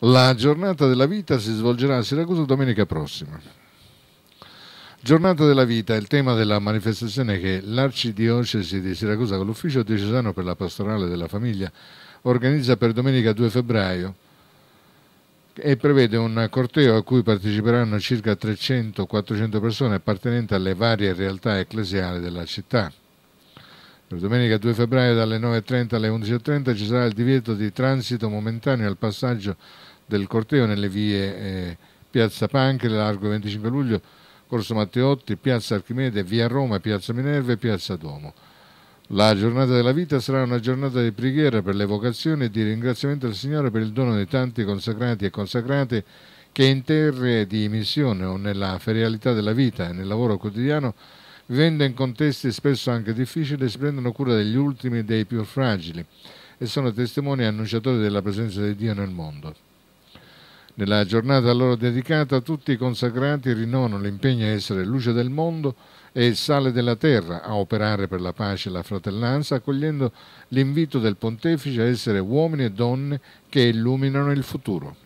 La giornata della vita si svolgerà a Siracusa domenica prossima. Giornata della vita è il tema della manifestazione che l'Arcidiocesi di Siracusa con l'Ufficio Diocesano per la Pastorale della Famiglia organizza per domenica 2 febbraio e prevede un corteo a cui parteciperanno circa 300-400 persone appartenenti alle varie realtà ecclesiali della città. Per domenica 2 febbraio dalle 9.30 alle 11.30 ci sarà il divieto di transito momentaneo al passaggio del corteo nelle vie eh, Piazza Pancre, Largo 25 luglio, Corso Matteotti, Piazza Archimede, Via Roma, Piazza Minerva e Piazza Duomo. La giornata della vita sarà una giornata di preghiera per l'evocazione e di ringraziamento al Signore per il dono dei tanti consacrati e consacrate che in terre di missione o nella ferialità della vita e nel lavoro quotidiano Vivendo in contesti spesso anche difficili, si prendono cura degli ultimi e dei più fragili e sono testimoni e annunciatori della presenza di Dio nel mondo. Nella giornata a loro dedicata, tutti i consacrati rinnovano l'impegno a essere luce del mondo e il sale della terra, a operare per la pace e la fratellanza, accogliendo l'invito del pontefice a essere uomini e donne che illuminano il futuro.